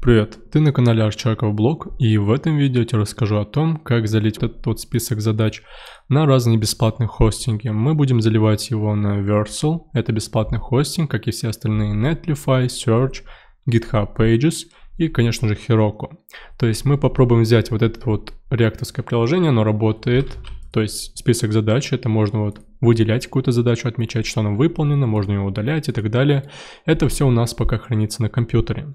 Привет, ты на канале Арчаков Блог и в этом видео я тебе расскажу о том, как залить этот тот список задач на разные бесплатные хостинги. Мы будем заливать его на Versal, это бесплатный хостинг, как и все остальные Netlify, Search, GitHub Pages и, конечно же, Heroku. То есть мы попробуем взять вот это вот реакторское приложение, оно работает, то есть список задач, это можно вот выделять какую-то задачу, отмечать, что она выполнена, можно ее удалять и так далее. Это все у нас пока хранится на компьютере.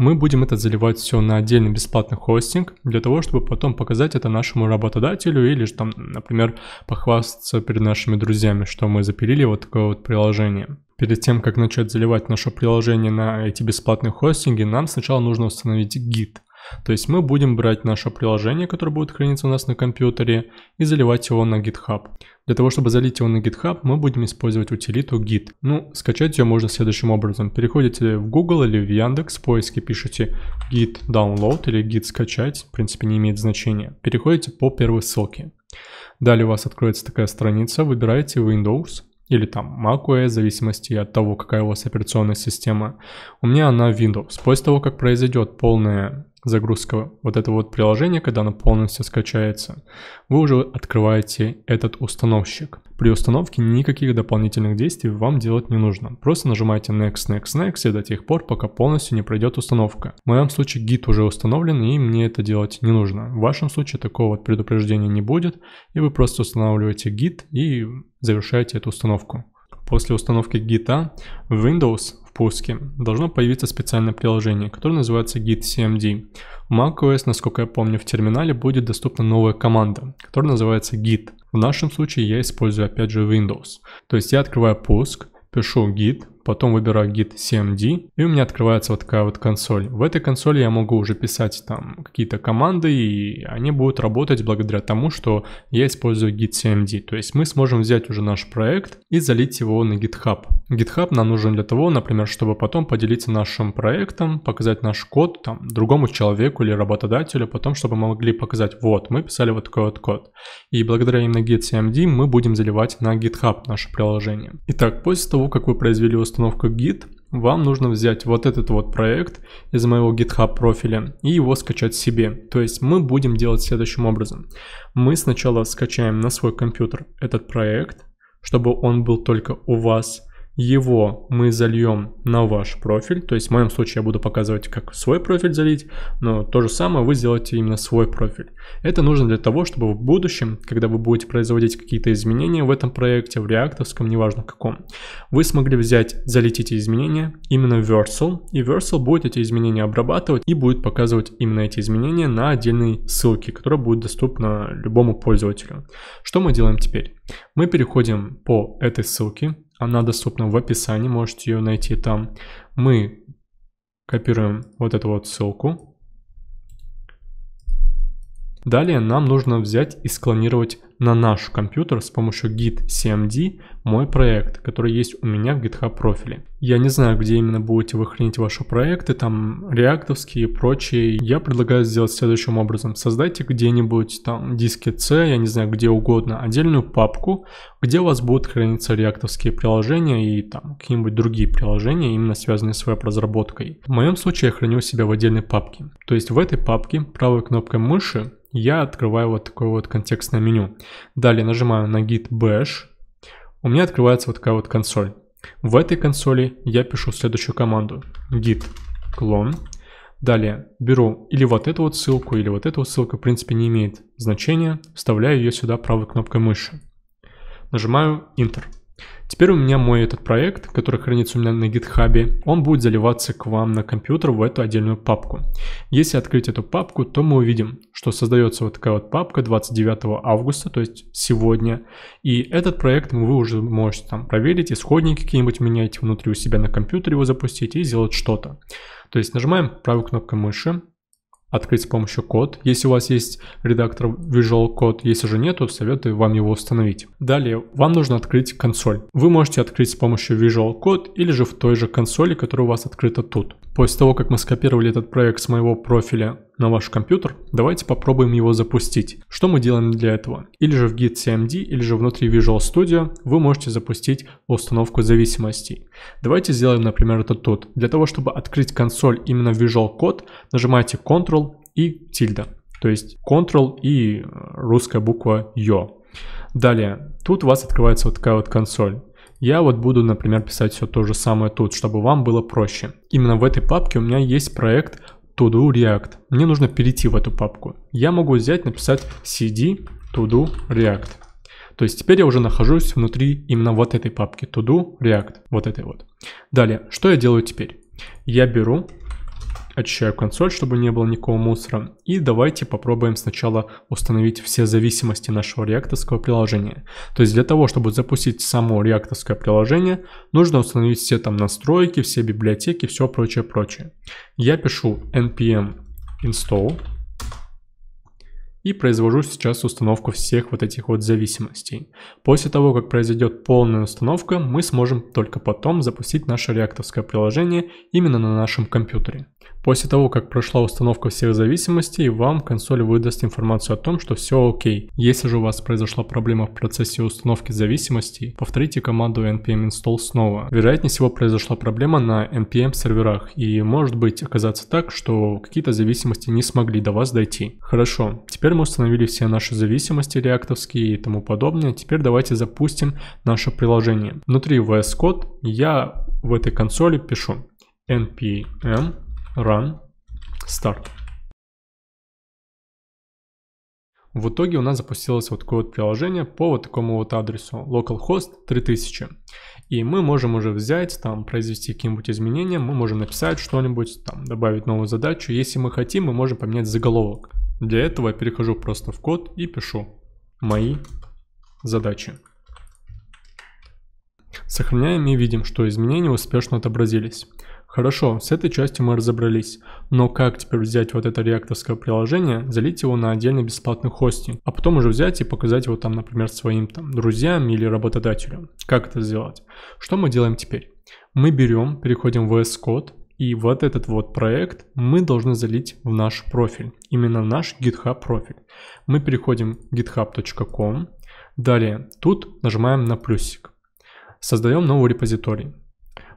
Мы будем это заливать все на отдельный бесплатный хостинг, для того, чтобы потом показать это нашему работодателю или же там, например, похвастаться перед нашими друзьями, что мы запилили вот такое вот приложение. Перед тем, как начать заливать наше приложение на эти бесплатные хостинги, нам сначала нужно установить гид. То есть мы будем брать наше приложение, которое будет храниться у нас на компьютере, и заливать его на GitHub. Для того, чтобы залить его на GitHub, мы будем использовать утилиту Git. Ну, скачать ее можно следующим образом. Переходите в Google или в Яндекс, в поиске пишите Git download или Git скачать, в принципе, не имеет значения. Переходите по первой ссылке. Далее у вас откроется такая страница, выбираете Windows, или там macOS, в зависимости от того, какая у вас операционная система. У меня она Windows. После того, как произойдет полное загрузка вот этого вот приложения, когда оно полностью скачается, вы уже открываете этот установщик. При установке никаких дополнительных действий вам делать не нужно. Просто нажимаете Next, Next, Next и до тех пор, пока полностью не пройдет установка. В моем случае гид уже установлен и мне это делать не нужно. В вашем случае такого вот предупреждения не будет и вы просто устанавливаете гид и завершаете эту установку. После установки гита в Windows в пуске, должно появиться специальное приложение, которое называется git.cmd. В macOS, насколько я помню, в терминале будет доступна новая команда, которая называется git. В нашем случае я использую опять же Windows. То есть я открываю пуск, пишу git потом выбираю git cmd, и у меня открывается вот такая вот консоль. В этой консоли я могу уже писать там какие-то команды, и они будут работать благодаря тому, что я использую git cmd. То есть мы сможем взять уже наш проект и залить его на GitHub. GitHub нам нужен для того, например, чтобы потом поделиться нашим проектом, показать наш код там другому человеку или работодателю, потом чтобы мы могли показать, вот, мы писали вот такой вот код. И благодаря именно git cmd мы будем заливать на GitHub наше приложение. Итак, после того, как вы произвели установка Git, вам нужно взять вот этот вот проект из моего GitHub профиля и его скачать себе. То есть мы будем делать следующим образом. Мы сначала скачаем на свой компьютер этот проект, чтобы он был только у вас – его мы зальем на ваш профиль, то есть в моем случае я буду показывать, как свой профиль залить, но то же самое вы сделаете именно свой профиль. Это нужно для того, чтобы в будущем, когда вы будете производить какие-то изменения в этом проекте, в реактовском, неважно каком, вы смогли взять, залить эти изменения именно в Versal, и Versal будет эти изменения обрабатывать и будет показывать именно эти изменения на отдельной ссылке, которая будет доступна любому пользователю. Что мы делаем теперь? Мы переходим по этой ссылке, она доступна в описании, можете ее найти там. Мы копируем вот эту вот ссылку. Далее нам нужно взять и склонировать на наш компьютер с помощью Git CMD мой проект, который есть у меня в GitHub профиле. Я не знаю, где именно будете вы хранить ваши проекты, там реактовские и прочие. Я предлагаю сделать следующим образом. Создайте где-нибудь там диске C, я не знаю, где угодно, отдельную папку, где у вас будут храниться реактовские приложения и там какие-нибудь другие приложения, именно связанные с веб-разработкой. В моем случае я храню себя в отдельной папке. То есть в этой папке правой кнопкой мыши я открываю вот такое вот контекстное меню. Далее нажимаю на git bash, у меня открывается вот такая вот консоль. В этой консоли я пишу следующую команду git clone. Далее беру или вот эту вот ссылку, или вот эту вот ссылку, в принципе, не имеет значения. Вставляю ее сюда правой кнопкой мыши. Нажимаю Enter. Теперь у меня мой этот проект, который хранится у меня на GitHub, он будет заливаться к вам на компьютер в эту отдельную папку. Если открыть эту папку, то мы увидим, что создается вот такая вот папка 29 августа, то есть сегодня. И этот проект вы уже можете там проверить, исходники какие-нибудь менять внутри у себя на компьютере его запустить и сделать что-то. То есть нажимаем правой кнопкой мыши, открыть с помощью код, если у вас есть редактор Visual Code, если же нет, то советую вам его установить. Далее вам нужно открыть консоль. Вы можете открыть с помощью Visual Code или же в той же консоли, которая у вас открыта тут. После того, как мы скопировали этот проект с моего профиля на ваш компьютер, давайте попробуем его запустить. Что мы делаем для этого? Или же в Git CMD, или же внутри Visual Studio вы можете запустить установку зависимостей. Давайте сделаем, например, это тут. Для того, чтобы открыть консоль именно в Visual Code, нажимайте Ctrl и тильда. То есть Ctrl и э, русская буква Ё. Далее, тут у вас открывается вот такая вот консоль. Я вот буду, например, писать все то же самое тут, чтобы вам было проще. Именно в этой папке у меня есть проект todo react. Мне нужно перейти в эту папку. Я могу взять, написать cd todo react. То есть теперь я уже нахожусь внутри именно вот этой папки to react, вот этой вот. Далее, что я делаю теперь? Я беру очищаю консоль, чтобы не было никакого мусора. И давайте попробуем сначала установить все зависимости нашего реакторского приложения. То есть для того, чтобы запустить само реакторское приложение, нужно установить все там настройки, все библиотеки, все прочее-прочее. Я пишу npm install и произвожу сейчас установку всех вот этих вот зависимостей. После того, как произойдет полная установка, мы сможем только потом запустить наше реакторское приложение именно на нашем компьютере. После того, как прошла установка всех зависимостей, вам консоль выдаст информацию о том, что все окей. Если же у вас произошла проблема в процессе установки зависимостей, повторите команду npm install снова. Вероятнее всего произошла проблема на npm серверах и может быть оказаться так, что какие-то зависимости не смогли до вас дойти. Хорошо, теперь мы установили все наши зависимости реактовские и тому подобное. Теперь давайте запустим наше приложение. Внутри VS Code я в этой консоли пишу npm run start. В итоге у нас запустилось вот такое вот приложение по вот такому вот адресу localhost 3000. И мы можем уже взять, там, произвести какие-нибудь изменения, мы можем написать что-нибудь, там, добавить новую задачу. Если мы хотим, мы можем поменять заголовок. Для этого я перехожу просто в код и пишу «Мои задачи». Сохраняем и видим, что изменения успешно отобразились. Хорошо, с этой частью мы разобрались, но как теперь взять вот это реакторское приложение, залить его на отдельно бесплатный хостинг, а потом уже взять и показать его там, например, своим там друзьям или работодателю? Как это сделать? Что мы делаем теперь? Мы берем, переходим в VS Code, и вот этот вот проект мы должны залить в наш профиль, именно в наш GitHub профиль. Мы переходим github.com, далее тут нажимаем на плюсик, создаем новый репозиторий.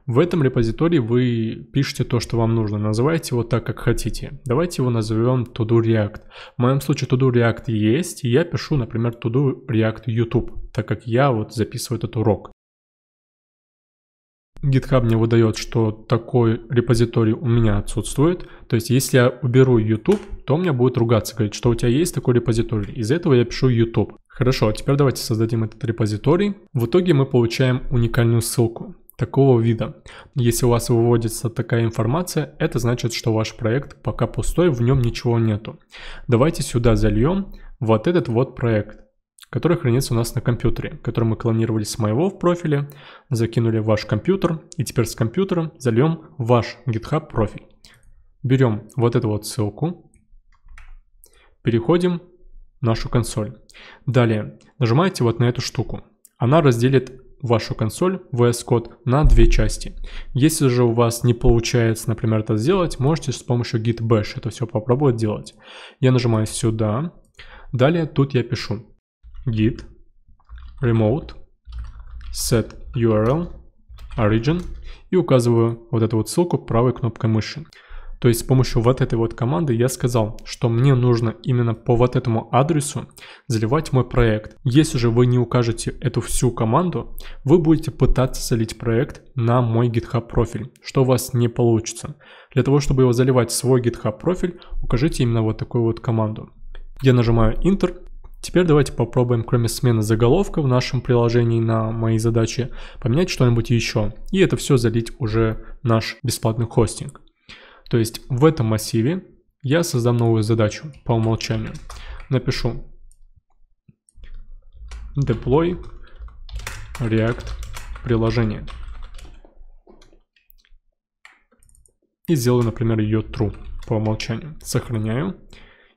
В этом репозитории вы пишете то, что вам нужно, называете его так, как хотите. Давайте его назовем to React. В моем случае to React есть, и я пишу, например, to React YouTube, так как я вот записываю этот урок. GitHub мне выдает, что такой репозиторий у меня отсутствует. То есть, если я уберу YouTube, то у меня будет ругаться, говорить, что у тебя есть такой репозиторий. Из этого я пишу YouTube. Хорошо, а теперь давайте создадим этот репозиторий. В итоге мы получаем уникальную ссылку такого вида. Если у вас выводится такая информация, это значит, что ваш проект пока пустой, в нем ничего нету. Давайте сюда зальем вот этот вот проект который хранится у нас на компьютере, который мы клонировали с моего в профиле, закинули в ваш компьютер, и теперь с компьютера зальем ваш GitHub профиль. Берем вот эту вот ссылку, переходим нашу консоль. Далее нажимаете вот на эту штуку. Она разделит вашу консоль VS Code на две части. Если же у вас не получается, например, это сделать, можете с помощью git bash это все попробовать делать. Я нажимаю сюда. Далее тут я пишу git remote set URL origin и указываю вот эту вот ссылку правой кнопкой мыши. То есть с помощью вот этой вот команды я сказал, что мне нужно именно по вот этому адресу заливать мой проект. Если же вы не укажете эту всю команду, вы будете пытаться залить проект на мой GitHub профиль, что у вас не получится. Для того, чтобы его заливать в свой GitHub профиль, укажите именно вот такую вот команду. Я нажимаю Enter, Теперь давайте попробуем, кроме смены заголовка в нашем приложении на мои задачи, поменять что-нибудь еще. И это все залить уже наш бесплатный хостинг. То есть в этом массиве я создам новую задачу по умолчанию. Напишу deploy react приложение. И сделаю, например, ее true по умолчанию. Сохраняю.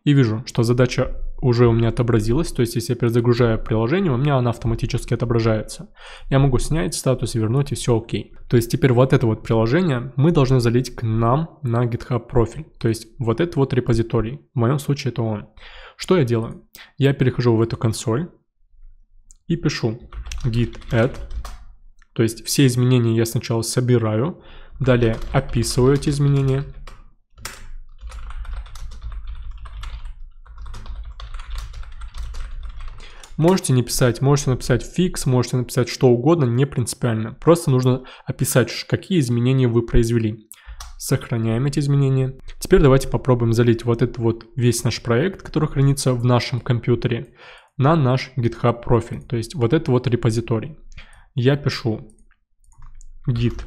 И вижу, что задача уже у меня отобразилась, то есть если я перезагружаю приложение, у меня она автоматически отображается. Я могу снять статус, вернуть и все окей. То есть теперь вот это вот приложение мы должны залить к нам на GitHub профиль, то есть вот этот вот репозиторий, в моем случае это он. Что я делаю? Я перехожу в эту консоль и пишу git add, то есть все изменения я сначала собираю, далее описываю эти изменения, Можете не писать, можете написать фикс, можете написать что угодно, не принципиально. Просто нужно описать, какие изменения вы произвели. Сохраняем эти изменения. Теперь давайте попробуем залить вот этот вот весь наш проект, который хранится в нашем компьютере, на наш GitHub профиль, то есть вот этот вот репозиторий. Я пишу git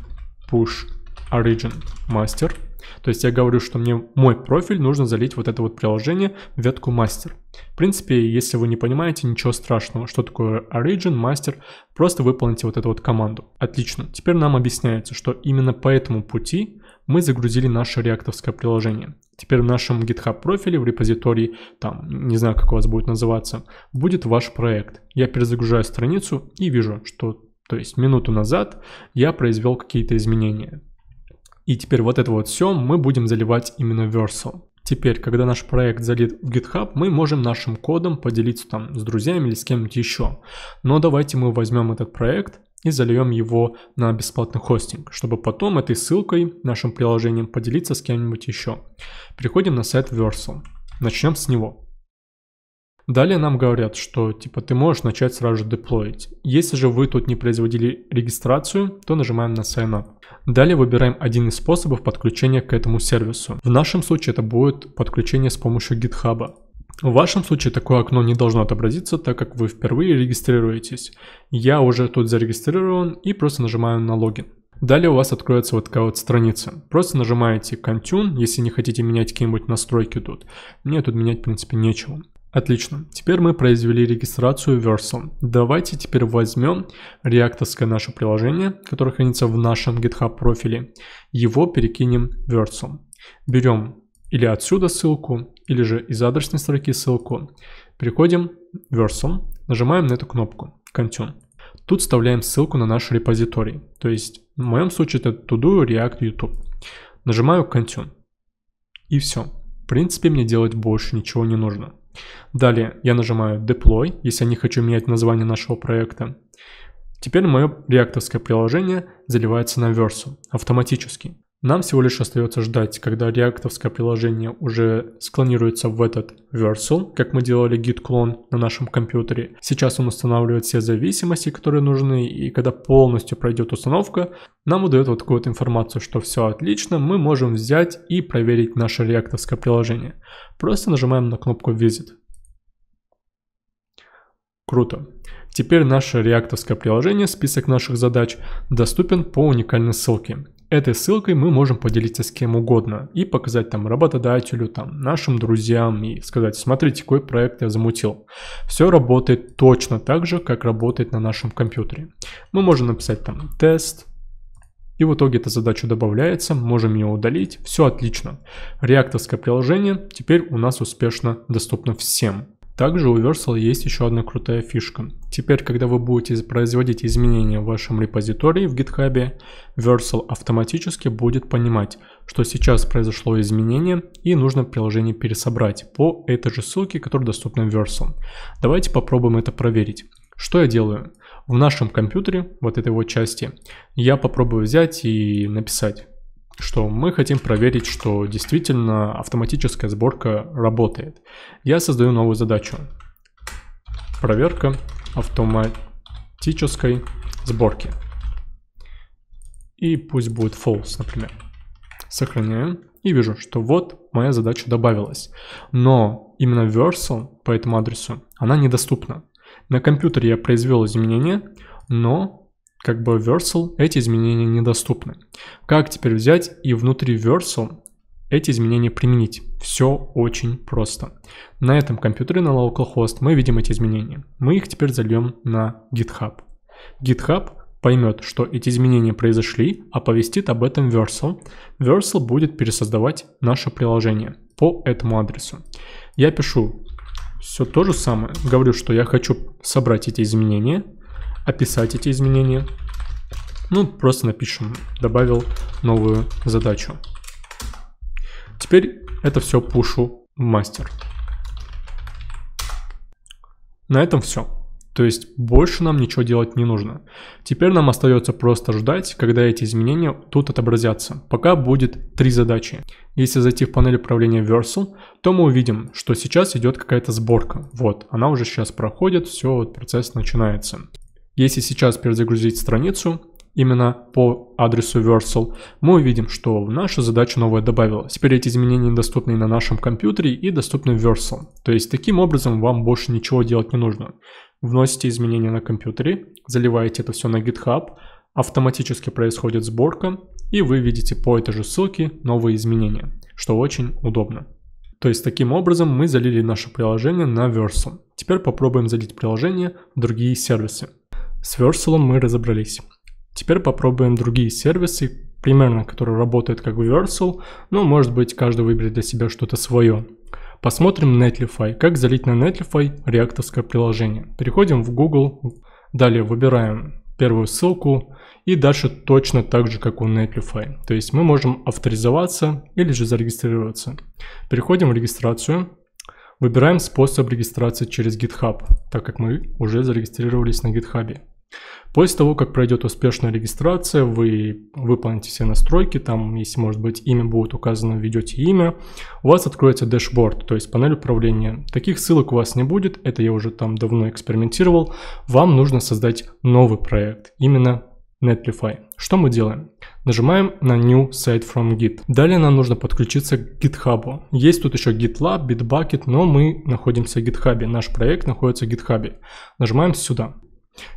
push origin master то есть я говорю, что мне мой профиль нужно залить вот это вот приложение в ветку мастер. В принципе, если вы не понимаете, ничего страшного, что такое origin, мастер, просто выполните вот эту вот команду. Отлично. Теперь нам объясняется, что именно по этому пути мы загрузили наше реактовское приложение. Теперь в нашем GitHub профиле, в репозитории, там, не знаю, как у вас будет называться, будет ваш проект. Я перезагружаю страницу и вижу, что, то есть минуту назад я произвел какие-то изменения. И теперь вот это вот все мы будем заливать именно в Versal. Теперь, когда наш проект залит в GitHub, мы можем нашим кодом поделиться там с друзьями или с кем-нибудь еще. Но давайте мы возьмем этот проект и зальем его на бесплатный хостинг, чтобы потом этой ссылкой, нашим приложением поделиться с кем-нибудь еще. Переходим на сайт Versal. Начнем с него. Далее нам говорят, что типа ты можешь начать сразу же деплоить. Если же вы тут не производили регистрацию, то нажимаем на Sign Up. Далее выбираем один из способов подключения к этому сервису. В нашем случае это будет подключение с помощью GitHub. В вашем случае такое окно не должно отобразиться, так как вы впервые регистрируетесь. Я уже тут зарегистрирован и просто нажимаю на логин. Далее у вас откроется вот такая вот страница. Просто нажимаете Continue, если не хотите менять какие-нибудь настройки тут. Мне тут менять, в принципе, нечего. Отлично, теперь мы произвели регистрацию Versal. Давайте теперь возьмем реакторское наше приложение, которое хранится в нашем GitHub профиле. Его перекинем в Versal. Берем или отсюда ссылку, или же из адресной строки ссылку. Переходим в Versal, нажимаем на эту кнопку Continue. Тут вставляем ссылку на наш репозиторий, то есть в моем случае это Todo React YouTube. Нажимаю Continue. И все. В принципе, мне делать больше ничего не нужно. Далее я нажимаю Deploy, если я не хочу менять название нашего проекта. Теперь мое реакторское приложение заливается на Verso автоматически. Нам всего лишь остается ждать, когда реактовское приложение уже склонируется в этот Versal, как мы делали git клон на нашем компьютере. Сейчас он устанавливает все зависимости, которые нужны, и когда полностью пройдет установка, нам выдает вот такую вот информацию, что все отлично, мы можем взять и проверить наше реактовское приложение. Просто нажимаем на кнопку Visit. Круто. Теперь наше реактовское приложение, список наших задач, доступен по уникальной ссылке. Этой ссылкой мы можем поделиться с кем угодно и показать там работодателю, там нашим друзьям и сказать, смотрите, какой проект я замутил. Все работает точно так же, как работает на нашем компьютере. Мы можем написать там тест, и в итоге эта задача добавляется, можем ее удалить, все отлично. Реакторское приложение теперь у нас успешно доступно всем. Также у Versal есть еще одна крутая фишка. Теперь, когда вы будете производить изменения в вашем репозитории в GitHub, Versal автоматически будет понимать, что сейчас произошло изменение и нужно приложение пересобрать по этой же ссылке, которая доступна в Versal. Давайте попробуем это проверить. Что я делаю? В нашем компьютере, вот этой вот части, я попробую взять и написать что мы хотим проверить, что действительно автоматическая сборка работает. Я создаю новую задачу. Проверка автоматической сборки. И пусть будет false, например. Сохраняем и вижу, что вот моя задача добавилась. Но именно Versal по этому адресу, она недоступна. На компьютере я произвел изменения, но как бы Versal эти изменения недоступны. Как теперь взять и внутри Versal эти изменения применить? Все очень просто. На этом компьютере, на localhost, мы видим эти изменения. Мы их теперь зальем на GitHub. GitHub поймет, что эти изменения произошли, оповестит об этом Versal. Versal будет пересоздавать наше приложение по этому адресу. Я пишу все то же самое, говорю, что я хочу собрать эти изменения, описать эти изменения. Ну, просто напишем, добавил новую задачу. Теперь это все пушу в мастер. На этом все. То есть больше нам ничего делать не нужно. Теперь нам остается просто ждать, когда эти изменения тут отобразятся. Пока будет три задачи. Если зайти в панель управления Versal, то мы увидим, что сейчас идет какая-то сборка. Вот, она уже сейчас проходит, все, вот процесс начинается. Если сейчас перезагрузить страницу, именно по адресу Versal, мы увидим, что в нашу задачу новая добавилась. Теперь эти изменения доступны на нашем компьютере и доступны в Versal. То есть таким образом вам больше ничего делать не нужно. Вносите изменения на компьютере, заливаете это все на GitHub, автоматически происходит сборка, и вы видите по этой же ссылке новые изменения, что очень удобно. То есть таким образом мы залили наше приложение на Versal. Теперь попробуем залить приложение в другие сервисы. С Versal мы разобрались. Теперь попробуем другие сервисы, примерно которые работают как Versal, но ну, может быть каждый выберет для себя что-то свое. Посмотрим Netlify, как залить на Netlify реакторское приложение. Переходим в Google, далее выбираем первую ссылку и дальше точно так же, как у Netlify. То есть мы можем авторизоваться или же зарегистрироваться. Переходим в регистрацию, выбираем способ регистрации через GitHub, так как мы уже зарегистрировались на GitHub. После того, как пройдет успешная регистрация, вы выполните все настройки, там, если, может быть, имя будет указано, введете имя, у вас откроется дашборд, то есть панель управления. Таких ссылок у вас не будет, это я уже там давно экспериментировал. Вам нужно создать новый проект, именно Netlify. Что мы делаем? Нажимаем на New Site from Git. Далее нам нужно подключиться к GitHub. Есть тут еще GitLab, Bitbucket, но мы находимся в GitHub. Наш проект находится в GitHub. Нажимаем сюда.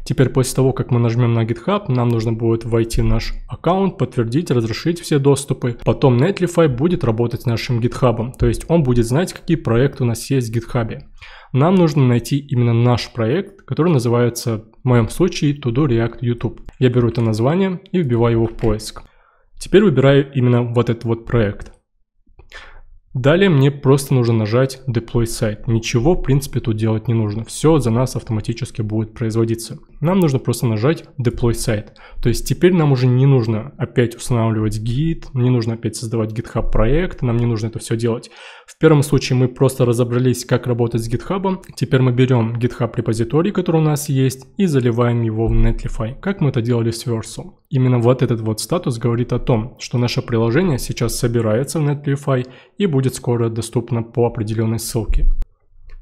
Теперь после того, как мы нажмем на GitHub, нам нужно будет войти в наш аккаунт, подтвердить, разрешить все доступы. Потом Netlify будет работать с нашим GitHub, то есть он будет знать, какие проекты у нас есть в GitHub. Нам нужно найти именно наш проект, который называется, в моем случае, Todo React YouTube. Я беру это название и вбиваю его в поиск. Теперь выбираю именно вот этот вот проект. Далее мне просто нужно нажать Deploy Site. Ничего, в принципе, тут делать не нужно. Все за нас автоматически будет производиться. Нам нужно просто нажать Deploy Site. То есть теперь нам уже не нужно опять устанавливать Git, не нужно опять создавать GitHub проект, нам не нужно это все делать. В первом случае мы просто разобрались, как работать с GitHub. Теперь мы берем GitHub репозиторий, который у нас есть, и заливаем его в Netlify, как мы это делали с Versal. Именно вот этот вот статус говорит о том, что наше приложение сейчас собирается в Netlify и будет скоро доступно по определенной ссылке.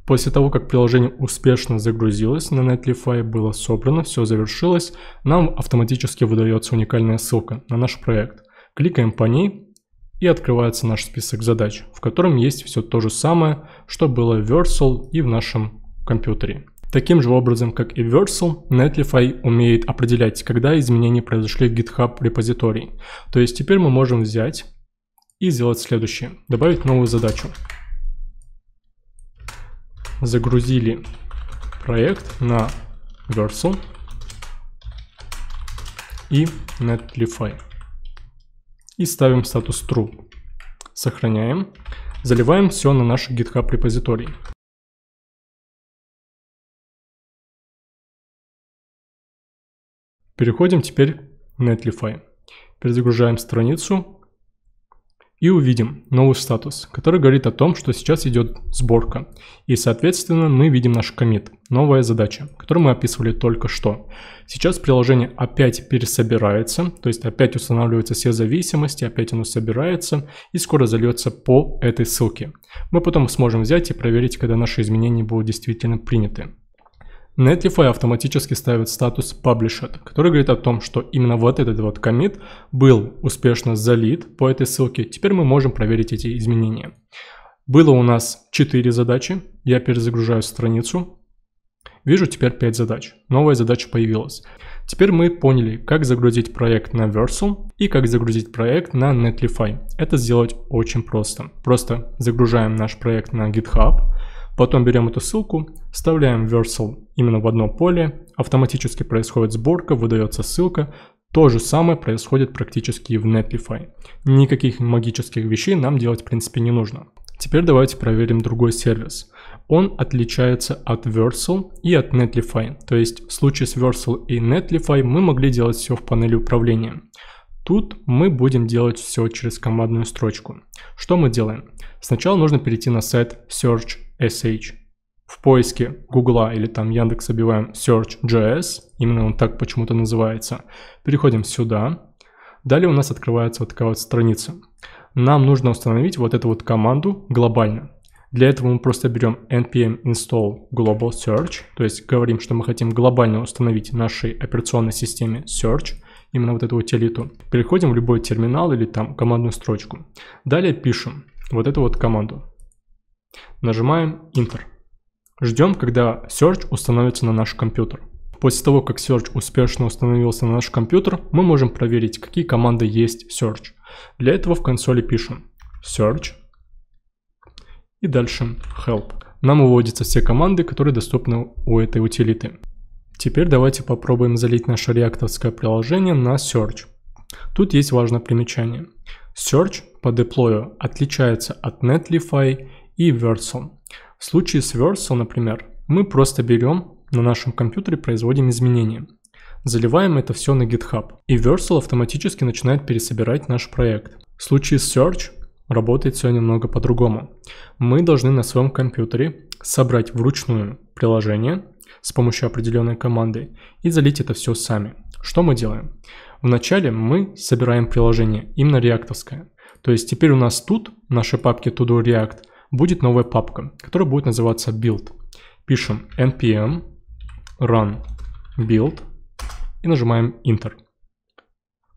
После того, как приложение успешно загрузилось, на Netlify было собрано, все завершилось, нам автоматически выдается уникальная ссылка на наш проект. Кликаем по ней и открывается наш список задач, в котором есть все то же самое, что было в Versal и в нашем компьютере. Таким же образом, как и Versal, Netlify умеет определять, когда изменения произошли в GitHub репозитории. То есть теперь мы можем взять и сделать следующее. Добавить новую задачу загрузили проект на Verso и netlify. И ставим статус true. Сохраняем. Заливаем все на наш GitHub репозиторий. Переходим теперь на Netlify. Перезагружаем страницу и увидим новый статус, который говорит о том, что сейчас идет сборка. И, соответственно, мы видим наш комит, новая задача, которую мы описывали только что. Сейчас приложение опять пересобирается, то есть опять устанавливаются все зависимости, опять оно собирается и скоро зальется по этой ссылке. Мы потом сможем взять и проверить, когда наши изменения будут действительно приняты. Netlify автоматически ставит статус Published, который говорит о том, что именно вот этот вот комит был успешно залит по этой ссылке. Теперь мы можем проверить эти изменения. Было у нас 4 задачи. Я перезагружаю страницу. Вижу теперь 5 задач. Новая задача появилась. Теперь мы поняли, как загрузить проект на Versal и как загрузить проект на Netlify. Это сделать очень просто. Просто загружаем наш проект на GitHub, Потом берем эту ссылку, вставляем Versal именно в одно поле, автоматически происходит сборка, выдается ссылка. То же самое происходит практически и в Netlify. Никаких магических вещей нам делать в принципе не нужно. Теперь давайте проверим другой сервис. Он отличается от Versal и от Netlify. То есть в случае с Versal и Netlify мы могли делать все в панели управления. Тут мы будем делать все через командную строчку. Что мы делаем? Сначала нужно перейти на сайт Search SH. В поиске Гугла или там Яндекс обиваем Search.js, именно он так почему-то называется. Переходим сюда. Далее у нас открывается вот такая вот страница. Нам нужно установить вот эту вот команду глобально. Для этого мы просто берем npm install global search, то есть говорим, что мы хотим глобально установить нашей операционной системе search, именно вот эту вот телиту. Переходим в любой терминал или там командную строчку. Далее пишем вот эту вот команду Нажимаем Enter. Ждем, когда Search установится на наш компьютер. После того, как Search успешно установился на наш компьютер, мы можем проверить, какие команды есть Search. Для этого в консоли пишем Search и дальше Help. Нам выводятся все команды, которые доступны у этой утилиты. Теперь давайте попробуем залить наше реакторское приложение на Search. Тут есть важное примечание. Search по деплою отличается от Netlify и Wurzel. В случае с Wurzel, например, мы просто берем на нашем компьютере производим изменения. Заливаем это все на GitHub, и Versal автоматически начинает пересобирать наш проект. В случае с Search работает все немного по-другому. Мы должны на своем компьютере собрать вручную приложение с помощью определенной команды и залить это все сами. Что мы делаем? Вначале мы собираем приложение именно реактовское. То есть теперь у нас тут наши папки to do React – будет новая папка, которая будет называться build. Пишем npm run build и нажимаем enter.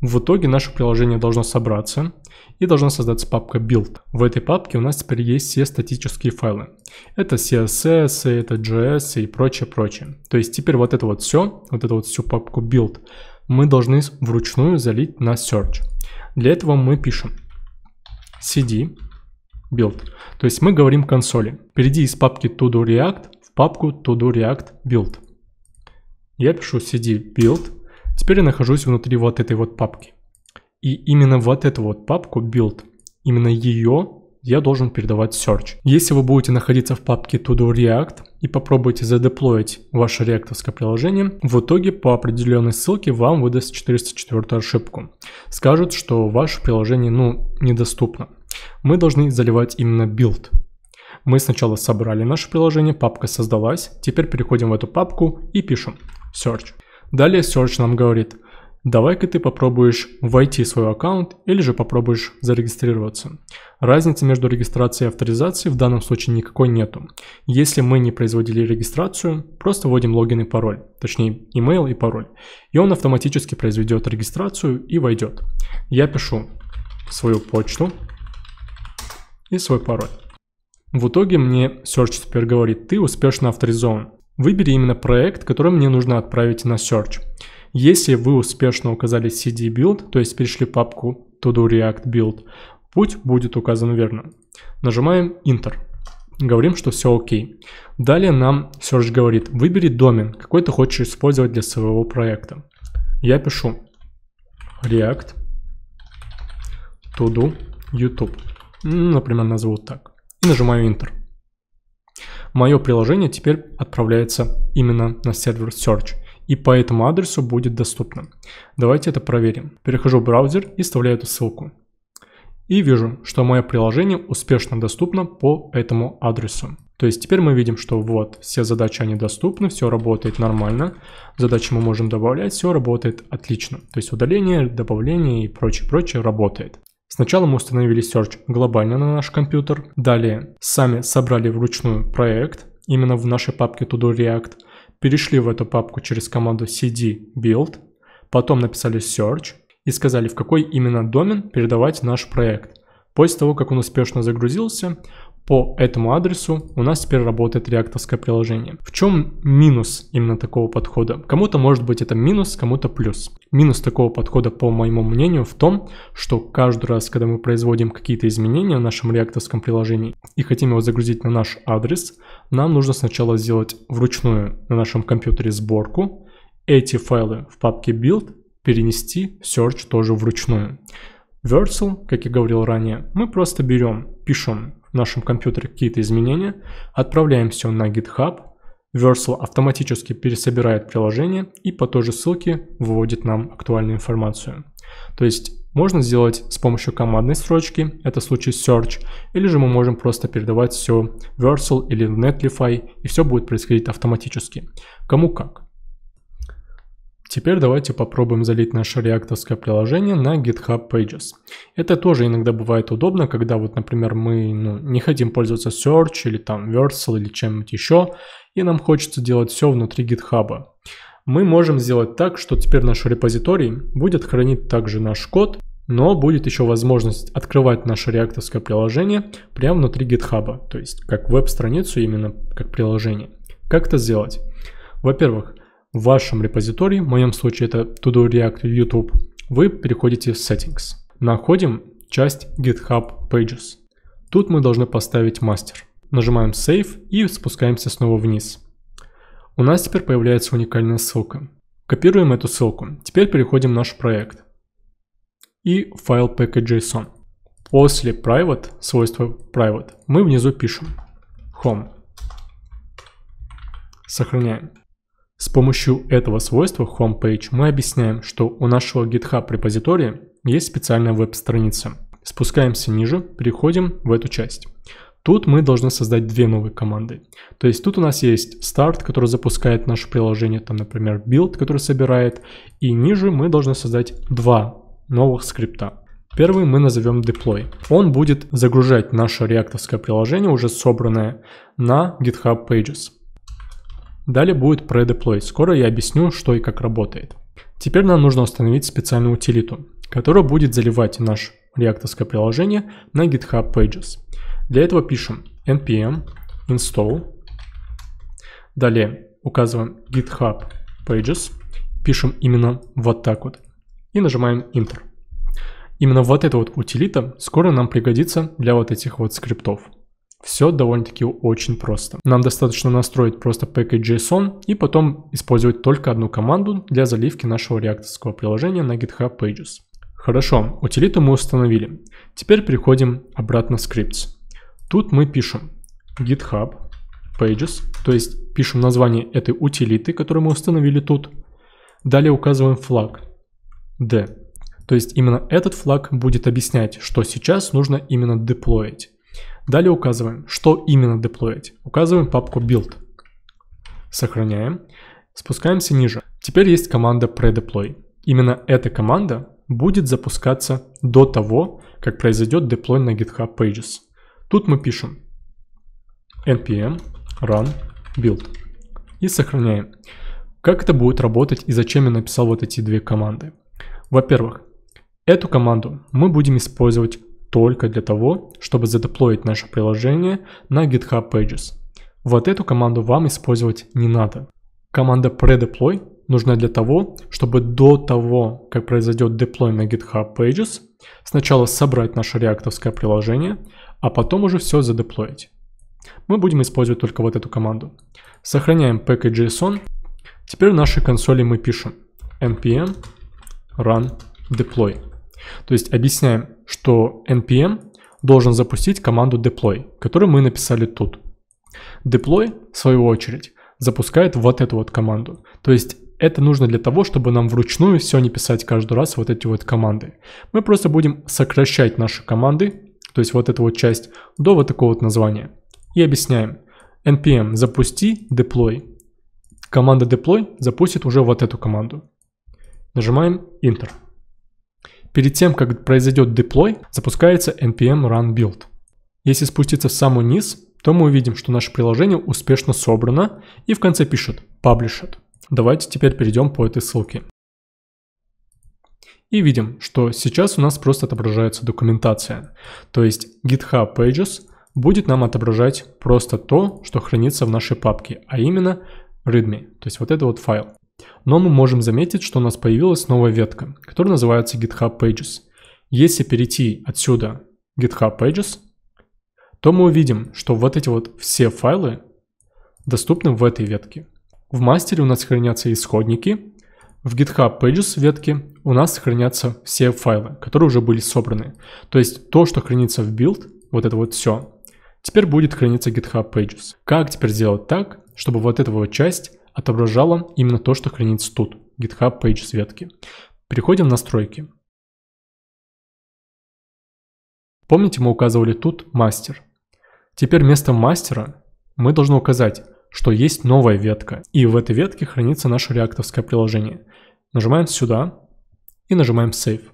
В итоге наше приложение должно собраться и должна создаться папка build. В этой папке у нас теперь есть все статические файлы. Это CSS, это JS и прочее, прочее. То есть теперь вот это вот все, вот эту вот всю папку build мы должны вручную залить на search. Для этого мы пишем cd build. То есть мы говорим консоли. Перейди из папки todo react в папку todo react build. Я пишу cd build. Теперь я нахожусь внутри вот этой вот папки. И именно вот эту вот папку build, именно ее я должен передавать search. Если вы будете находиться в папке todo react и попробуете задеплоить ваше реактовское приложение, в итоге по определенной ссылке вам выдаст 404 ошибку. Скажут, что ваше приложение ну недоступно мы должны заливать именно билд. Мы сначала собрали наше приложение, папка создалась, теперь переходим в эту папку и пишем search. Далее search нам говорит, давай-ка ты попробуешь войти в свой аккаунт или же попробуешь зарегистрироваться. Разницы между регистрацией и авторизацией в данном случае никакой нету. Если мы не производили регистрацию, просто вводим логин и пароль, точнее email и пароль, и он автоматически произведет регистрацию и войдет. Я пишу свою почту, и свой пароль. В итоге мне Search теперь говорит, ты успешно авторизован. Выбери именно проект, который мне нужно отправить на Search. Если вы успешно указали CD Build, то есть перешли папку To-Do React Build, путь будет указан верно. Нажимаем Enter. Говорим, что все окей. Далее нам Search говорит, выбери домен, какой ты хочешь использовать для своего проекта. Я пишу React To-Do YouTube например, назову так, и нажимаю Enter. Мое приложение теперь отправляется именно на сервер Search, и по этому адресу будет доступно. Давайте это проверим. Перехожу в браузер и вставляю эту ссылку. И вижу, что мое приложение успешно доступно по этому адресу. То есть теперь мы видим, что вот, все задачи, они доступны, все работает нормально. Задачи мы можем добавлять, все работает отлично. То есть удаление, добавление и прочее-прочее работает. Сначала мы установили Search глобально на наш компьютер, далее сами собрали вручную проект, именно в нашей папке Todo React, перешли в эту папку через команду cd build, потом написали Search и сказали, в какой именно домен передавать наш проект. После того, как он успешно загрузился, по этому адресу у нас теперь работает реакторское приложение. В чем минус именно такого подхода? Кому-то может быть это минус, кому-то плюс. Минус такого подхода, по моему мнению, в том, что каждый раз, когда мы производим какие-то изменения в нашем реакторском приложении и хотим его загрузить на наш адрес, нам нужно сначала сделать вручную на нашем компьютере сборку, эти файлы в папке build, перенести search тоже вручную. Versal, как я говорил ранее, мы просто берем, пишем в нашем компьютере какие-то изменения, отправляем все на GitHub, Versal автоматически пересобирает приложение и по той же ссылке выводит нам актуальную информацию. То есть можно сделать с помощью командной строчки, это случае search, или же мы можем просто передавать все в Versal или в Netlify, и все будет происходить автоматически. Кому как. Теперь давайте попробуем залить наше реакторское приложение на GitHub Pages. Это тоже иногда бывает удобно, когда вот, например, мы ну, не хотим пользоваться Search или там Versal или чем-нибудь еще, и нам хочется делать все внутри GitHub. Мы можем сделать так, что теперь наш репозиторий будет хранить также наш код, но будет еще возможность открывать наше реакторское приложение прямо внутри GitHub, то есть как веб-страницу, именно как приложение. Как это сделать? Во-первых, в вашем репозитории, в моем случае это todo do React YouTube, вы переходите в Settings. Находим часть GitHub Pages. Тут мы должны поставить мастер. Нажимаем Save и спускаемся снова вниз. У нас теперь появляется уникальная ссылка. Копируем эту ссылку. Теперь переходим в наш проект. И файл package.json. После private, свойства private, мы внизу пишем home. Сохраняем. С помощью этого свойства homepage мы объясняем, что у нашего GitHub репозитория есть специальная веб-страница. Спускаемся ниже, переходим в эту часть. Тут мы должны создать две новые команды. То есть тут у нас есть start, который запускает наше приложение, там, например, build, который собирает, и ниже мы должны создать два новых скрипта. Первый мы назовем deploy. Он будет загружать наше реакторское приложение, уже собранное, на GitHub Pages. Далее будет predeploy. Скоро я объясню, что и как работает. Теперь нам нужно установить специальную утилиту, которая будет заливать наш реакторское приложение на GitHub Pages. Для этого пишем npm install. Далее указываем GitHub Pages. Пишем именно вот так вот. И нажимаем Enter. Именно вот эта вот утилита скоро нам пригодится для вот этих вот скриптов. Все довольно-таки очень просто. Нам достаточно настроить просто package.json и потом использовать только одну команду для заливки нашего реакторского приложения на GitHub Pages. Хорошо, утилиту мы установили. Теперь переходим обратно в scripts. Тут мы пишем GitHub Pages, то есть пишем название этой утилиты, которую мы установили тут. Далее указываем флаг D. То есть именно этот флаг будет объяснять, что сейчас нужно именно деплоить. Далее указываем, что именно деплоить. Указываем папку build. Сохраняем. Спускаемся ниже. Теперь есть команда predeploy. Именно эта команда будет запускаться до того, как произойдет деплой на GitHub Pages. Тут мы пишем npm run build и сохраняем. Как это будет работать и зачем я написал вот эти две команды? Во-первых, эту команду мы будем использовать только для того, чтобы задеплоить наше приложение на GitHub Pages. Вот эту команду вам использовать не надо. Команда predeploy нужна для того, чтобы до того, как произойдет деплой на GitHub Pages, сначала собрать наше реактовское приложение, а потом уже все задеплоить. Мы будем использовать только вот эту команду. Сохраняем package.json. Теперь в нашей консоли мы пишем npm run deploy. То есть объясняем, что npm должен запустить команду deploy, которую мы написали тут. Deploy, в свою очередь, запускает вот эту вот команду. То есть это нужно для того, чтобы нам вручную все не писать каждый раз вот эти вот команды. Мы просто будем сокращать наши команды, то есть вот эту вот часть, до вот такого вот названия. И объясняем. npm запусти deploy. Команда deploy запустит уже вот эту команду. Нажимаем Enter. Перед тем, как произойдет деплой, запускается npm run build. Если спуститься в самый низ, то мы увидим, что наше приложение успешно собрано и в конце пишет published. Давайте теперь перейдем по этой ссылке. И видим, что сейчас у нас просто отображается документация. То есть GitHub Pages будет нам отображать просто то, что хранится в нашей папке, а именно readme, то есть вот этот вот файл. Но мы можем заметить, что у нас появилась новая ветка, которая называется GitHub Pages. Если перейти отсюда GitHub Pages, то мы увидим, что вот эти вот все файлы доступны в этой ветке. В мастере у нас хранятся исходники, в GitHub Pages ветке у нас хранятся все файлы, которые уже были собраны. То есть то, что хранится в build, вот это вот все, теперь будет храниться GitHub Pages. Как теперь сделать так, чтобы вот эта вот часть отображала именно то, что хранится тут, GitHub Pages ветки. Переходим в настройки. Помните, мы указывали тут мастер. Теперь вместо мастера мы должны указать, что есть новая ветка, и в этой ветке хранится наше реактовское приложение. Нажимаем сюда и нажимаем Save.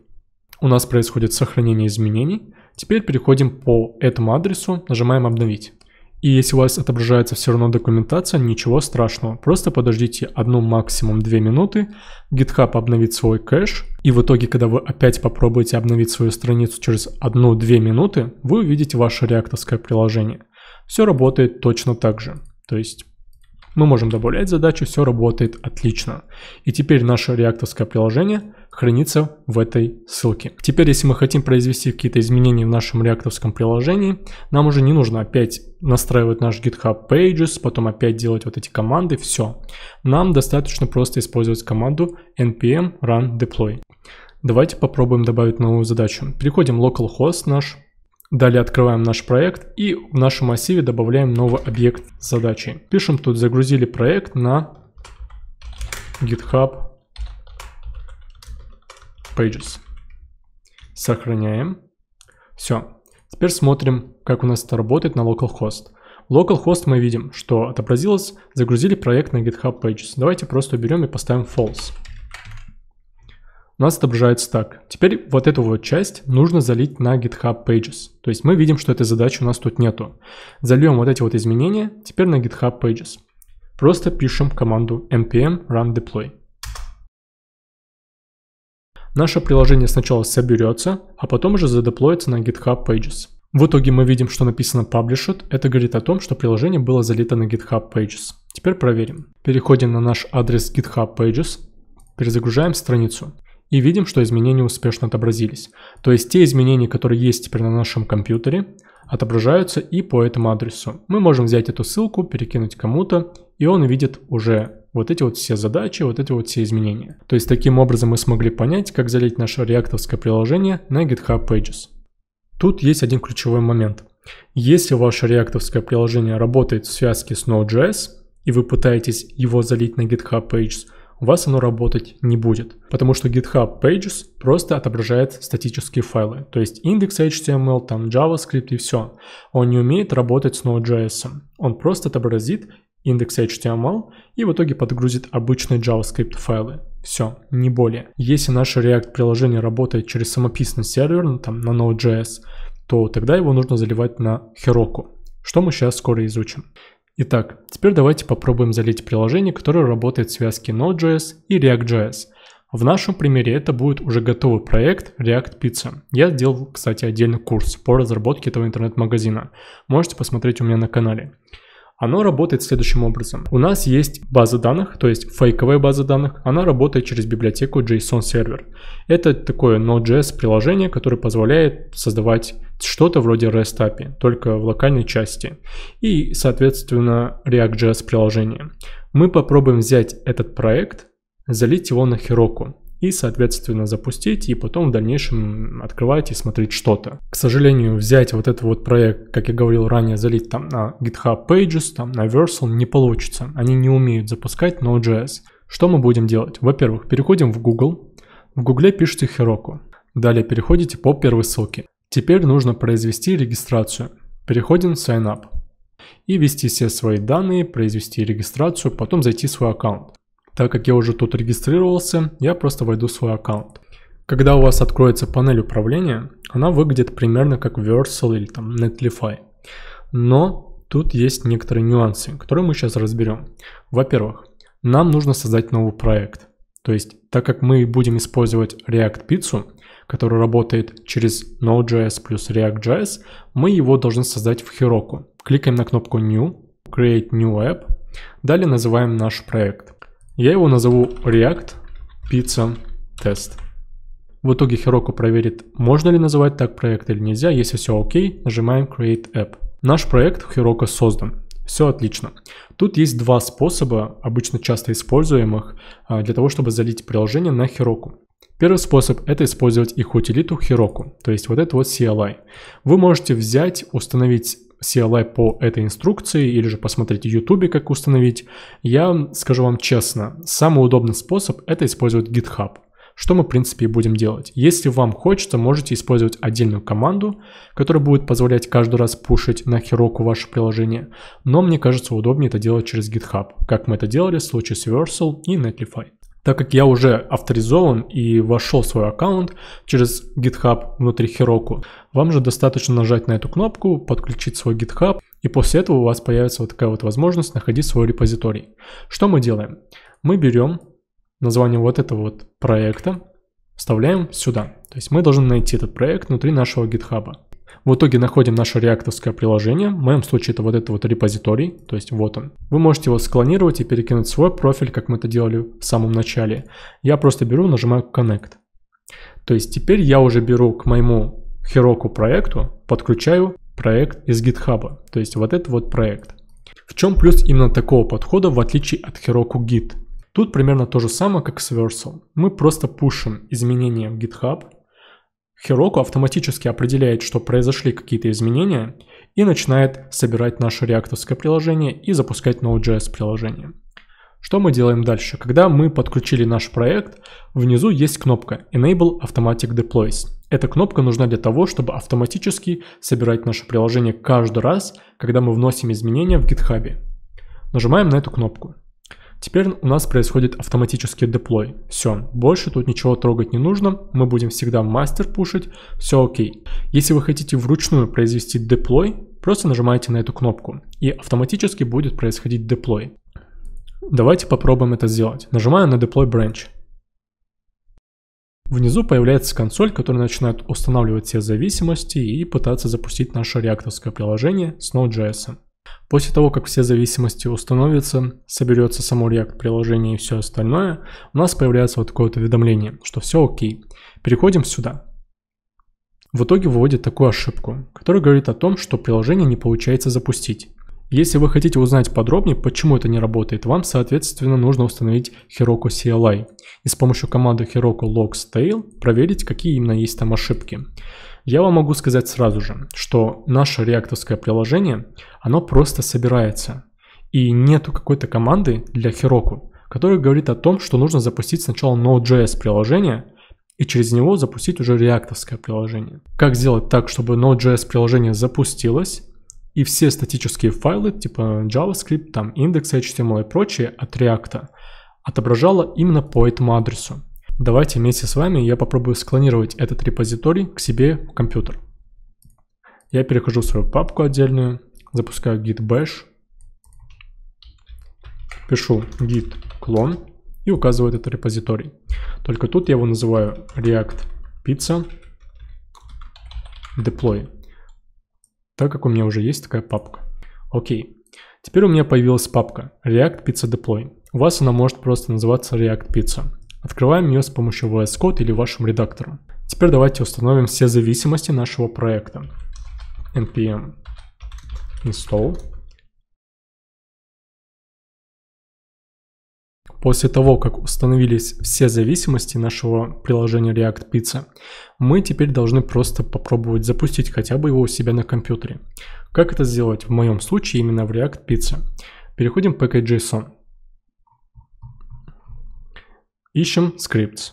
У нас происходит сохранение изменений. Теперь переходим по этому адресу, нажимаем «Обновить». И если у вас отображается все равно документация, ничего страшного. Просто подождите одну максимум 2 минуты, GitHub обновит свой кэш, и в итоге, когда вы опять попробуете обновить свою страницу через 1-2 минуты, вы увидите ваше реакторское приложение. Все работает точно так же. То есть мы можем добавлять задачу, все работает отлично. И теперь наше реакторское приложение хранится в этой ссылке. Теперь, если мы хотим произвести какие-то изменения в нашем реакторском приложении, нам уже не нужно опять настраивать наш GitHub Pages, потом опять делать вот эти команды, все. Нам достаточно просто использовать команду npm run deploy. Давайте попробуем добавить новую задачу. Переходим в localhost наш Далее открываем наш проект и в нашем массиве добавляем новый объект задачи. Пишем тут загрузили проект на GitHub Pages. Сохраняем. Все. Теперь смотрим, как у нас это работает на localhost. Localhost мы видим, что отобразилось, загрузили проект на GitHub Pages. Давайте просто уберем и поставим false у нас отображается так. Теперь вот эту вот часть нужно залить на GitHub Pages. То есть мы видим, что этой задачи у нас тут нету. Зальем вот эти вот изменения теперь на GitHub Pages. Просто пишем команду npm run deploy. Наше приложение сначала соберется, а потом уже задеплоится на GitHub Pages. В итоге мы видим, что написано Published. Это говорит о том, что приложение было залито на GitHub Pages. Теперь проверим. Переходим на наш адрес GitHub Pages. Перезагружаем страницу и видим, что изменения успешно отобразились. То есть те изменения, которые есть теперь на нашем компьютере, отображаются и по этому адресу. Мы можем взять эту ссылку, перекинуть кому-то, и он видит уже вот эти вот все задачи, вот эти вот все изменения. То есть таким образом мы смогли понять, как залить наше реактовское приложение на GitHub Pages. Тут есть один ключевой момент. Если ваше реактовское приложение работает в связке с Node.js, и вы пытаетесь его залить на GitHub Pages – у вас оно работать не будет, потому что GitHub Pages просто отображает статические файлы, то есть индекс HTML, там JavaScript и все. Он не умеет работать с Node.js, он просто отобразит индекс HTML и в итоге подгрузит обычные JavaScript файлы. Все, не более. Если наше React приложение работает через самописный сервер, ну, там на Node.js, то тогда его нужно заливать на Heroku, что мы сейчас скоро изучим. Итак, теперь давайте попробуем залить приложение, которое работает в связке Node.js и React.js. В нашем примере это будет уже готовый проект React Pizza. Я сделал, кстати, отдельный курс по разработке этого интернет-магазина. Можете посмотреть у меня на канале. Оно работает следующим образом. У нас есть база данных, то есть фейковая база данных. Она работает через библиотеку JSON Server. Это такое Node.js приложение, которое позволяет создавать что-то вроде REST API, только в локальной части. И, соответственно, React.js приложение. Мы попробуем взять этот проект, залить его на Heroku и, соответственно, запустить, и потом в дальнейшем открывать и смотреть что-то. К сожалению, взять вот этот вот проект, как я говорил ранее, залить там на GitHub Pages, там на Versal не получится. Они не умеют запускать Node.js. Что мы будем делать? Во-первых, переходим в Google. В Google пишите Heroku. Далее переходите по первой ссылке. Теперь нужно произвести регистрацию. Переходим в Sign Up. И ввести все свои данные, произвести регистрацию, потом зайти в свой аккаунт. Так как я уже тут регистрировался, я просто войду в свой аккаунт. Когда у вас откроется панель управления, она выглядит примерно как Versal или там Netlify. Но тут есть некоторые нюансы, которые мы сейчас разберем. Во-первых, нам нужно создать новый проект. То есть, так как мы будем использовать React Pizza, который работает через Node.js плюс React.js, мы его должны создать в Heroku. Кликаем на кнопку New, Create New App, далее называем наш проект. Я его назову React Pizza Test. В итоге Heroku проверит, можно ли называть так проект или нельзя. Если все окей, нажимаем Create App. Наш проект в Heroku создан. Все отлично. Тут есть два способа, обычно часто используемых, а, для того, чтобы залить приложение на Heroku. Первый способ – это использовать их утилиту Heroku, то есть вот это вот CLI. Вы можете взять, установить CLI по этой инструкции или же посмотреть в YouTube, как установить, я скажу вам честно, самый удобный способ это использовать GitHub что мы, в принципе, и будем делать. Если вам хочется, можете использовать отдельную команду, которая будет позволять каждый раз пушить на Heroku ваше приложение, но мне кажется удобнее это делать через GitHub, как мы это делали в случае с Versal и Netlify. Так как я уже авторизован и вошел в свой аккаунт через GitHub внутри Heroku, вам же достаточно нажать на эту кнопку, подключить свой GitHub, и после этого у вас появится вот такая вот возможность находить свой репозиторий. Что мы делаем? Мы берем название вот этого вот проекта, вставляем сюда. То есть мы должны найти этот проект внутри нашего GitHub. В итоге находим наше реактовское приложение, в моем случае это вот это вот репозиторий, то есть вот он. Вы можете его склонировать и перекинуть свой профиль, как мы это делали в самом начале. Я просто беру, нажимаю Connect. То есть теперь я уже беру к моему Heroku проекту, подключаю проект из GitHub, то есть вот этот вот проект. В чем плюс именно такого подхода в отличие от Heroku Git? Тут примерно то же самое, как с Versal. Мы просто пушим изменения в GitHub, Heroku автоматически определяет, что произошли какие-то изменения, и начинает собирать наше реакторское приложение и запускать Node.js приложение. Что мы делаем дальше? Когда мы подключили наш проект, внизу есть кнопка Enable Automatic Deploys. Эта кнопка нужна для того, чтобы автоматически собирать наше приложение каждый раз, когда мы вносим изменения в GitHub. Нажимаем на эту кнопку. Теперь у нас происходит автоматический деплой. Все, больше тут ничего трогать не нужно, мы будем всегда мастер пушить, все окей. Если вы хотите вручную произвести деплой, просто нажимаете на эту кнопку, и автоматически будет происходить деплой. Давайте попробуем это сделать. Нажимаю на Deploy Branch. Внизу появляется консоль, которая начинает устанавливать все зависимости и пытаться запустить наше реакторское приложение с Node.js. После того, как все зависимости установятся, соберется само React приложение и все остальное, у нас появляется вот такое вот уведомление, что все окей. Переходим сюда. В итоге выводит такую ошибку, которая говорит о том, что приложение не получается запустить. Если вы хотите узнать подробнее, почему это не работает, вам, соответственно, нужно установить Heroku CLI и с помощью команды Heroku Logs Tail проверить, какие именно есть там ошибки. Я вам могу сказать сразу же, что наше реакторское приложение, оно просто собирается. И нету какой-то команды для Heroku, которая говорит о том, что нужно запустить сначала Node.js приложение, и через него запустить уже реакторское приложение. Как сделать так, чтобы Node.js приложение запустилось, и все статические файлы, типа JavaScript, там индексы, HTML и прочее от React, отображало именно по этому адресу. Давайте вместе с вами я попробую склонировать этот репозиторий к себе в компьютер. Я перехожу в свою папку отдельную, запускаю git bash, пишу git clone и указываю этот репозиторий. Только тут я его называю react pizza deploy, так как у меня уже есть такая папка. Окей, теперь у меня появилась папка React Pizza Deploy. У вас она может просто называться React Pizza. Открываем ее с помощью VS Code или вашим редактором. Теперь давайте установим все зависимости нашего проекта. npm install. После того, как установились все зависимости нашего приложения React Pizza, мы теперь должны просто попробовать запустить хотя бы его у себя на компьютере. Как это сделать в моем случае именно в React Pizza? Переходим в package.json. Ищем scripts.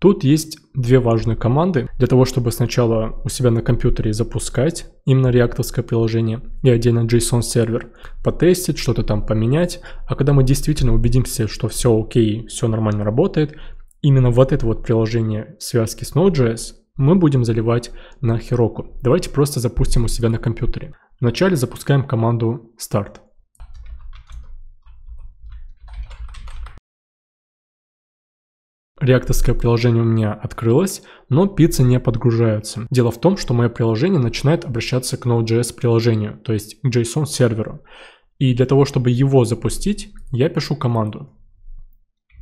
Тут есть две важные команды для того, чтобы сначала у себя на компьютере запускать именно реактовское приложение и отдельно JSON сервер, потестить, что-то там поменять, а когда мы действительно убедимся, что все окей, все нормально работает, именно вот это вот приложение связки с Node.js мы будем заливать на Heroku. Давайте просто запустим у себя на компьютере. Вначале запускаем команду start. реакторское приложение у меня открылось, но пицца не подгружается. Дело в том, что мое приложение начинает обращаться к Node.js приложению, то есть к JSON серверу. И для того, чтобы его запустить, я пишу команду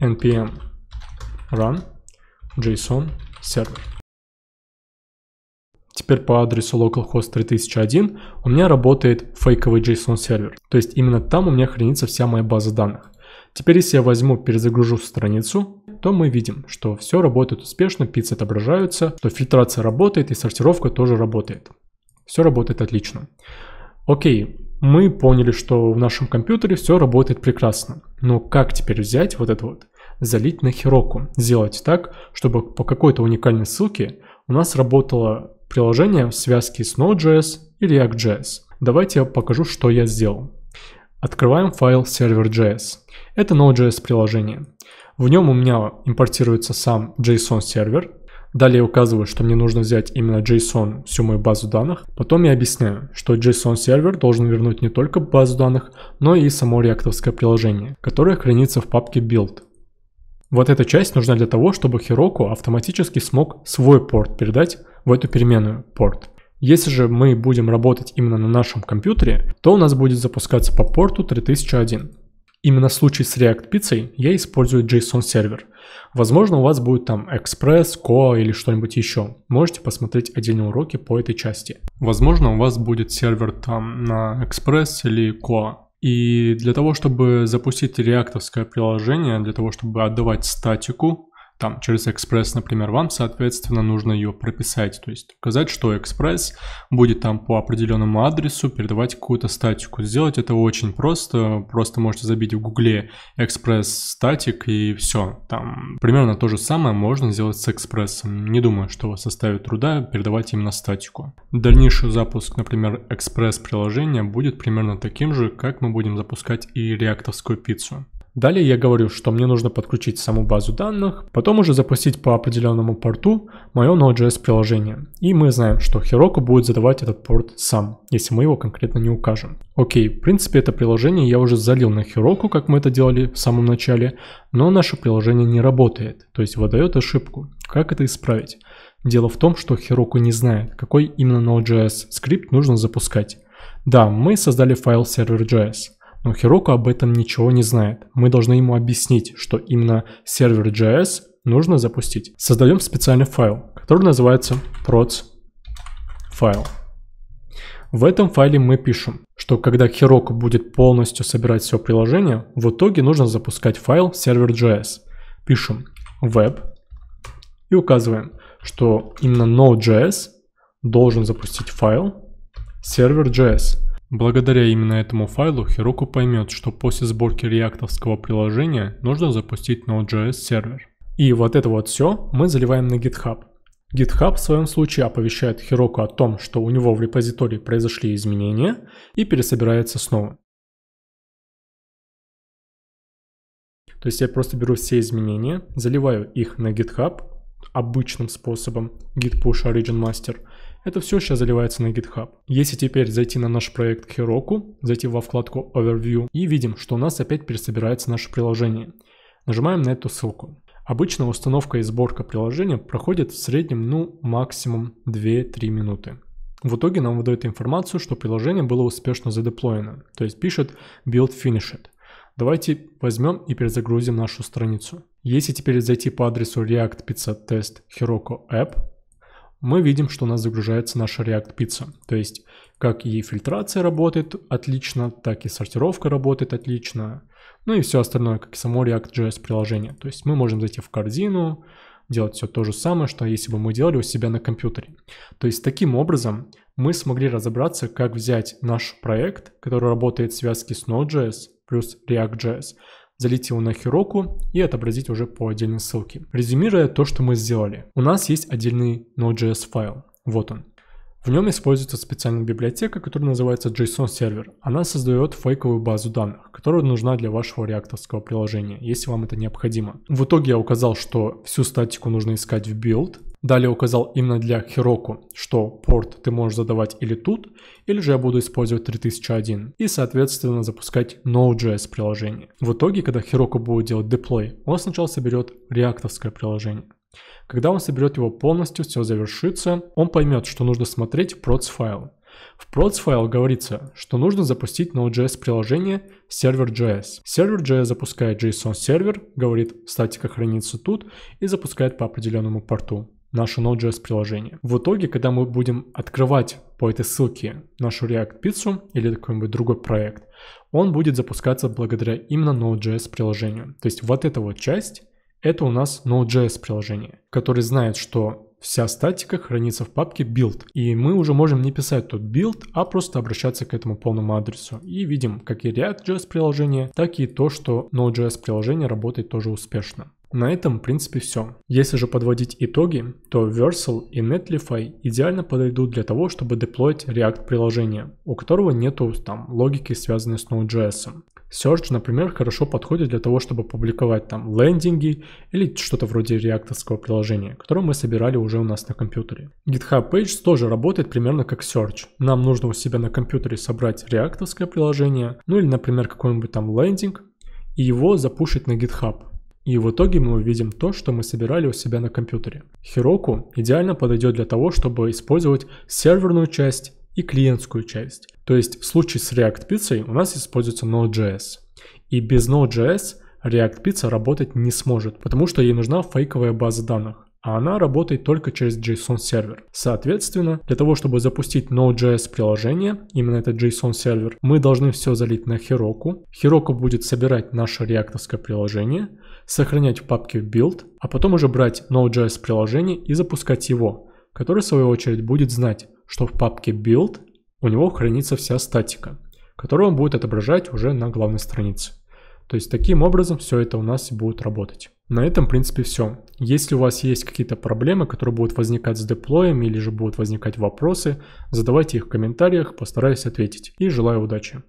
npm run json server. Теперь по адресу localhost 3001 у меня работает фейковый JSON сервер. То есть именно там у меня хранится вся моя база данных. Теперь, если я возьму, перезагружу страницу, то мы видим, что все работает успешно, пиццы отображаются, что фильтрация работает и сортировка тоже работает. Все работает отлично. Окей, мы поняли, что в нашем компьютере все работает прекрасно. Но как теперь взять вот это вот? Залить на Хироку. Сделать так, чтобы по какой-то уникальной ссылке у нас работало приложение в связке с Node.js и React.js. Давайте я покажу, что я сделал. Открываем файл server.js. Это Node.js приложение. В нем у меня импортируется сам JSON сервер. Далее я указываю, что мне нужно взять именно JSON, всю мою базу данных. Потом я объясняю, что JSON сервер должен вернуть не только базу данных, но и само реактовское приложение, которое хранится в папке build. Вот эта часть нужна для того, чтобы Heroku автоматически смог свой порт передать в эту переменную порт. Если же мы будем работать именно на нашем компьютере, то у нас будет запускаться по порту 3001. Именно в случае с React пиццей я использую JSON сервер. Возможно, у вас будет там Express, Coa или что-нибудь еще. Можете посмотреть отдельные уроки по этой части. Возможно, у вас будет сервер там на Express или Coa. И для того, чтобы запустить реактовское приложение, для того, чтобы отдавать статику там через Экспресс, например, вам, соответственно, нужно ее прописать, то есть указать, что Экспресс будет там по определенному адресу передавать какую-то статику. Сделать это очень просто, просто можете забить в гугле Экспресс статик и все. Там примерно то же самое можно сделать с Экспрессом. Не думаю, что составит труда передавать именно статику. Дальнейший запуск, например, Экспресс приложения будет примерно таким же, как мы будем запускать и реактовскую пиццу. Далее я говорю, что мне нужно подключить саму базу данных, потом уже запустить по определенному порту мое Node.js приложение. И мы знаем, что Heroku будет задавать этот порт сам, если мы его конкретно не укажем. Окей, в принципе это приложение я уже залил на Heroku, как мы это делали в самом начале, но наше приложение не работает, то есть выдает ошибку. Как это исправить? Дело в том, что Heroku не знает, какой именно Node.js скрипт нужно запускать. Да, мы создали файл server.js, но Хироку об этом ничего не знает. Мы должны ему объяснить, что именно сервер JS нужно запустить. Создаем специальный файл, который называется proc файл. В этом файле мы пишем, что когда Хироку будет полностью собирать все приложение, в итоге нужно запускать файл server.js. Пишем web и указываем, что именно Node.js должен запустить файл server.js. Благодаря именно этому файлу Heroku поймет, что после сборки реактовского приложения нужно запустить Node.js сервер. И вот это вот все мы заливаем на GitHub. GitHub в своем случае оповещает Heroku о том, что у него в репозитории произошли изменения и пересобирается снова. То есть я просто беру все изменения, заливаю их на GitHub обычным способом git push origin master – это все сейчас заливается на GitHub. Если теперь зайти на наш проект Heroku, зайти во вкладку Overview и видим, что у нас опять пересобирается наше приложение. Нажимаем на эту ссылку. Обычно установка и сборка приложения проходит в среднем, ну, максимум 2-3 минуты. В итоге нам выдает информацию, что приложение было успешно задеплоено, то есть пишет build finished. Давайте возьмем и перезагрузим нашу страницу. Если теперь зайти по адресу react 500 test heroku app, мы видим, что у нас загружается наша React Pizza. То есть, как и фильтрация работает отлично, так и сортировка работает отлично. Ну и все остальное, как и само React.js приложение. То есть мы можем зайти в корзину, делать все то же самое, что если бы мы делали у себя на компьютере. То есть таким образом мы смогли разобраться, как взять наш проект, который работает в связке с Node.js плюс React.js, залить его на Heroku и отобразить уже по отдельной ссылке. Резюмируя то, что мы сделали, у нас есть отдельный Node.js файл. Вот он. В нем используется специальная библиотека, которая называется JSON Server. Она создает фейковую базу данных, которая нужна для вашего реакторского приложения, если вам это необходимо. В итоге я указал, что всю статику нужно искать в build, Далее указал именно для Хироку, что порт ты можешь задавать или тут, или же я буду использовать 3001 и соответственно запускать Node.js приложение. В итоге, когда Хироку будет делать деплой, он сначала соберет реакторское приложение. Когда он соберет его полностью, все завершится, он поймет, что нужно смотреть проц файл. В proc файл говорится, что нужно запустить Node.js приложение Server.js. Server.js запускает JSON сервер, говорит статика хранится тут и запускает по определенному порту наше Node.js приложение. В итоге, когда мы будем открывать по этой ссылке нашу React пиццу или какой-нибудь другой проект, он будет запускаться благодаря именно Node.js приложению. То есть вот эта вот часть — это у нас Node.js приложение, которое знает, что вся статика хранится в папке build. И мы уже можем не писать тут build, а просто обращаться к этому полному адресу. И видим как и React.js приложение, так и то, что Node.js приложение работает тоже успешно. На этом, в принципе, все. Если же подводить итоги, то Versal и Netlify идеально подойдут для того, чтобы деплоить React-приложение, у которого нету там логики, связанной с Node.js. Search, например, хорошо подходит для того, чтобы публиковать там лендинги или что-то вроде реакторского приложения, которое мы собирали уже у нас на компьютере. GitHub Pages тоже работает примерно как Search. Нам нужно у себя на компьютере собрать реакторское приложение, ну или, например, какой-нибудь там лендинг, и его запушить на GitHub. И в итоге мы увидим то, что мы собирали у себя на компьютере. Heroku идеально подойдет для того, чтобы использовать серверную часть и клиентскую часть. То есть в случае с React Pizza у нас используется Node.js. И без Node.js React Pizza работать не сможет, потому что ей нужна фейковая база данных а она работает только через JSON-сервер. Соответственно, для того, чтобы запустить Node.js-приложение, именно этот JSON-сервер, мы должны все залить на Heroku. Heroku будет собирать наше реакторское приложение, сохранять в папке build, а потом уже брать Node.js-приложение и запускать его, который в свою очередь будет знать, что в папке build у него хранится вся статика, которую он будет отображать уже на главной странице. То есть таким образом все это у нас будет работать. На этом, в принципе, все. Если у вас есть какие-то проблемы, которые будут возникать с деплоем или же будут возникать вопросы, задавайте их в комментариях, постараюсь ответить. И желаю удачи!